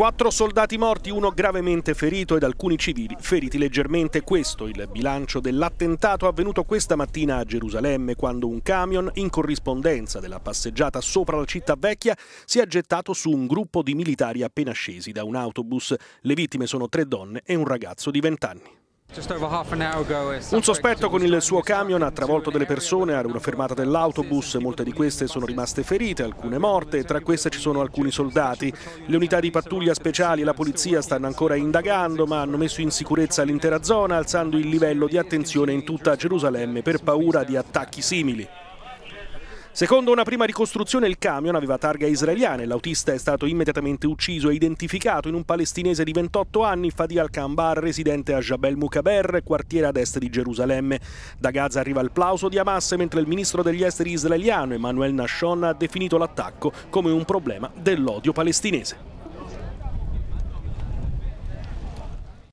Quattro soldati morti, uno gravemente ferito ed alcuni civili feriti leggermente. Questo il bilancio dell'attentato avvenuto questa mattina a Gerusalemme quando un camion in corrispondenza della passeggiata sopra la città vecchia si è gettato su un gruppo di militari appena scesi da un autobus. Le vittime sono tre donne e un ragazzo di vent'anni. Un sospetto con il suo camion ha travolto delle persone ad una fermata dell'autobus, molte di queste sono rimaste ferite, alcune morte, tra queste ci sono alcuni soldati. Le unità di pattuglia speciali e la polizia stanno ancora indagando ma hanno messo in sicurezza l'intera zona alzando il livello di attenzione in tutta Gerusalemme per paura di attacchi simili. Secondo una prima ricostruzione il camion aveva targa israeliana e l'autista è stato immediatamente ucciso e identificato in un palestinese di 28 anni, Fadi al-Kambar, residente a Jabel Mukaber, quartiere ad est di Gerusalemme. Da Gaza arriva il plauso di Hamas, mentre il ministro degli esteri israeliano Emmanuel Nashon ha definito l'attacco come un problema dell'odio palestinese.